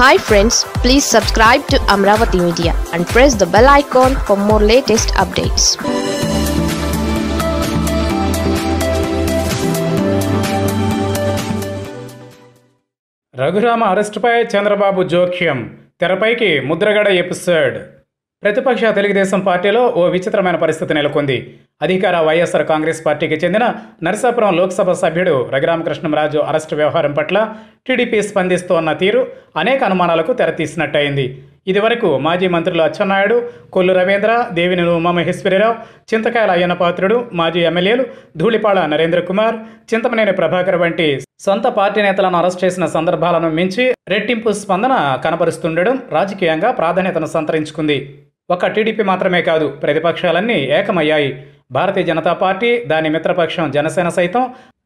hi friends please subscribe to Amaravati media and press the bell icon for more latest updates Raghurama అరెస్టుపై చంద్రబాబు జోక్యం తెరపైకి Mudragada episode ప్రతిపక్ష తెలుగుదేశం పార్టీలో ఓ విచిత్రమైన పరిస్థితి నెలకొంది అధికార వైఎస్ఆర్ కాంగ్రెస్ పార్టీకి చెందిన నరసాపురం లోక్సభ సభ్యుడు రఘురామకృష్ణంరాజు అరెస్టు వ్యవహారం పట్ల టీడీపీ స్పందిస్తోన్న తీరు అనేక అనుమానాలకు తెరతీసినట్టయింది ఇదివరకు మాజీ మంత్రులు అచ్చెన్నాయుడు కొల్లు రవీంద్ర దేవినేని ఉమామహేశ్వరరావు చింతకాయల అయ్యన్న పాత్రుడు మాజీ ఎమ్మెల్యేలు ధూళిపాళ నరేంద్ర కుమార్ చింతమనేని ప్రభాకర్ వంటి సొంత పార్టీ నేతలను అరెస్ట్ చేసిన సందర్భాలను మించి రెట్టింపు స్పందన కనపరుస్తుండడం రాజకీయంగా ప్రాధాన్యతను సంతరించుకుంది ఒక టీడీపీ మాత్రమే కాదు ప్రతిపక్షాలన్నీ ఏకమయ్యాయి భారతీయ జనతా పార్టీ దాని మిత్రపక్షం జనసేన సైతం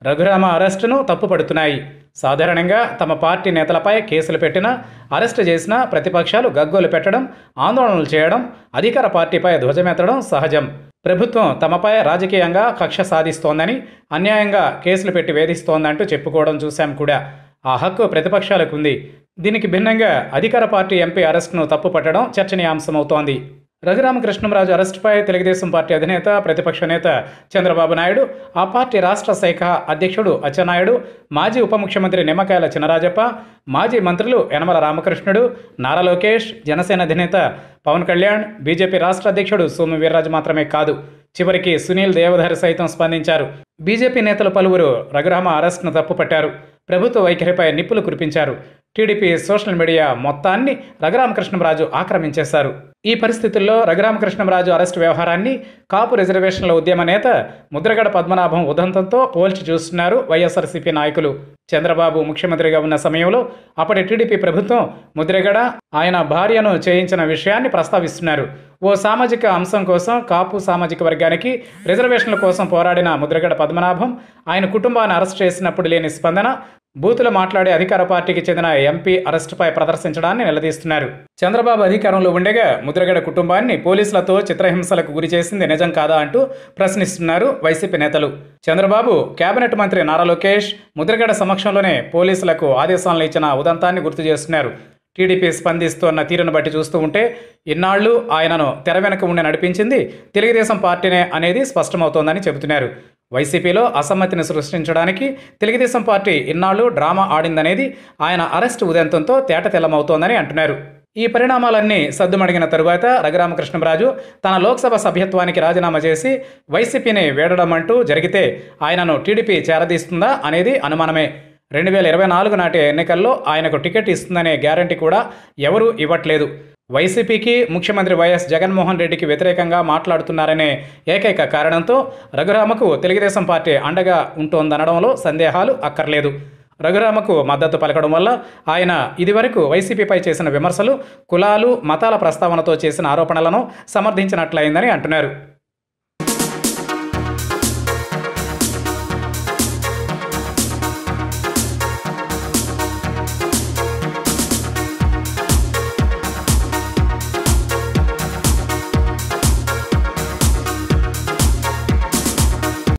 రఘురామ అరెస్టును తప్పుపడుతున్నాయి సాధారణంగా తమ పార్టీ నేతలపై కేసులు పెట్టినా అరెస్టు చేసినా ప్రతిపక్షాలు గగ్గోలు పెట్టడం ఆందోళనలు చేయడం అధికార పార్టీపై ధ్వజమెత్తడం సహజం ప్రభుత్వం తమపై రాజకీయంగా కక్ష సాధిస్తోందని అన్యాయంగా కేసులు పెట్టి వేధిస్తోందంటూ చెప్పుకోవడం చూశాం కూడా ఆ హక్కు ప్రతిపక్షాలకు ఉంది దీనికి భిన్నంగా అధికార పార్టీ ఎంపీ అరెస్టును తప్పుపట్టడం చర్చనీయాంశమవుతోంది రఘురామకృష్ణంరాజు అరెస్టుపై తెలుగుదేశం పార్టీ అధినేత ప్రతిపక్ష నేత చంద్రబాబు నాయుడు ఆ పార్టీ రాష్ట్ర శాఖ అధ్యక్షుడు అచ్చెన్నాయుడు మాజీ ఉప ముఖ్యమంత్రి నిమ్మకాయల చినరాజప్ప మాజీ మంత్రులు యనమల రామకృష్ణుడు నారా లోకేష్ జనసేన అధినేత పవన్ కళ్యాణ్ బీజేపీ రాష్ట్ర అధ్యక్షుడు సోము వీర్రాజు మాత్రమే కాదు చివరికి సునీల్ దేవధర్ సైతం స్పందించారు బీజేపీ నేతలు పలువురు రఘురామ అరెస్ట్ను తప్పుపట్టారు ప్రభుత్వ వైఖరిపై నిప్పులు కురిపించారు టీడీపీ సోషల్ మీడియా మొత్తాన్ని రఘురామకృష్ణరాజు ఆక్రమించేశారు ఈ పరిస్థితుల్లో రఘురామకృష్ణరాజు అరెస్టు వ్యవహారాన్ని కాపు రిజర్వేషన్ల ఉద్యమ నేత ముద్రగడ పద్మనాభం ఉదంతంతో పోల్చి చూస్తున్నారు వైఎస్ఆర్సీపీ నాయకులు చంద్రబాబు ముఖ్యమంత్రిగా ఉన్న సమయంలో అప్పటి టీడీపీ ప్రభుత్వం ముద్రగడ ఆయన భార్యను చేయించిన విషయాన్ని ప్రస్తావిస్తున్నారు ఓ సామాజిక అంశం కోసం కాపు సామాజిక వర్గానికి రిజర్వేషన్ల కోసం పోరాడిన ముద్రగడ పద్మనాభం ఆయన కుటుంబాన్ని అరెస్ట్ చేసినప్పుడు లేని స్పందన బూతులు మాట్లాడే అధికార పార్టీకి చెందిన ఎంపీ అరెస్టుపై ప్రదర్శించడాన్ని నిలదీస్తున్నారు చంద్రబాబు అధికారంలో ఉండగా ముద్రగడ కుటుంబాన్ని పోలీసులతో చిత్రహింసలకు గురి చేసింది నిజం కాదా అంటూ ప్రశ్నిస్తున్నారు వైసీపీ నేతలు చంద్రబాబు కేబినెట్ మంత్రి నారా లోకేష్ ముద్రగడ సమక్షంలోనే పోలీసులకు ఆదేశాలను ఇచ్చిన ఉదంతాన్ని గుర్తు చేస్తున్నారు టీడీపీ స్పందిస్తున్న తీరును బట్టి చూస్తూ ఉంటే ఇన్నాళ్లు ఆయనను తెర వెనక ఉండి నడిపించింది తెలుగుదేశం పార్టీనే అనేది స్పష్టమవుతోందని చెబుతున్నారు వైసీపీలో అసమ్మతిని సృష్టించడానికి తెలుగుదేశం పార్టీ ఇన్నాళ్ళు డ్రామా ఆడిందనేది ఆయన అరెస్ట్ ఉదంతంతో తెల్లమవుతోందని అంటున్నారు ఈ పరిణామాలన్నీ సద్దుమడిగిన తరువాత రఘురామకృష్ణరాజు తన లోక్సభ సభ్యత్వానికి రాజీనామా చేసి వైసీపీని వేడడం అంటూ జరిగితే ఆయనను టీడీపీ చేరదీస్తుందా అనేది అనుమానమే రెండు వేల ఇరవై నాలుగు నాటి ఎన్నికల్లో ఆయనకు టికెట్ ఇస్తుందనే గ్యారంటీ కూడా ఎవరూ ఇవ్వట్లేదు వైసీపీకి ముఖ్యమంత్రి వైఎస్ జగన్మోహన్ రెడ్డికి వ్యతిరేకంగా మాట్లాడుతున్నారనే ఏకైక కారణంతో రఘురామకు తెలుగుదేశం పార్టీ అండగా ఉంటోందనడంలో సందేహాలు అక్కర్లేదు రఘురామకు మద్దతు పలకడం వల్ల ఆయన ఇదివరకు వైసీపీపై చేసిన విమర్శలు కులాలు మతాల ప్రస్తావనతో చేసిన ఆరోపణలను సమర్థించినట్లయిందని అంటున్నారు